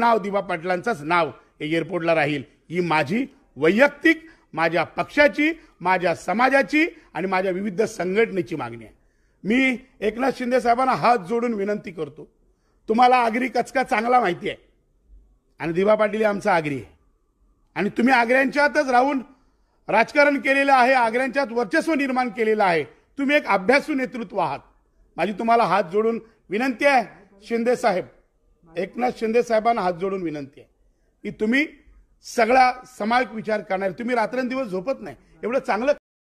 नाव दिवा पाटलांचंच नाव एअरपोर्टला राहील ही माझी वैयक्तिक माझ्या पक्षाची माझ्या समाजाची आणि माझ्या विविध संघटनेची मागणी आहे मी एकनाथ शिंदे साहेबांना हात जोडून विनंती करतो तुम्हाला आगरी कचका चांगला माहिती आहे आणि दिवा पाटील आमचा आगरी आहे आणि तुम्ही आग्र्यांच्यातच राहून राजकारण केलेलं आहे आग्र्यांच्यात वर्चस्व निर्माण केलेलं आहे तुम्ही एक अभ्यासू नेतृत्व आहात माझी तुम्हाला हात जोडून विनंती आहे शिंदे साहेब एकनाथ शिंदे साहेबांना हात जोडून विनंती आहे की तुम्ही सगळा समाज विचार करणार तुम्ही रात्रंदिवस झोपत नाही एवढं चांगलं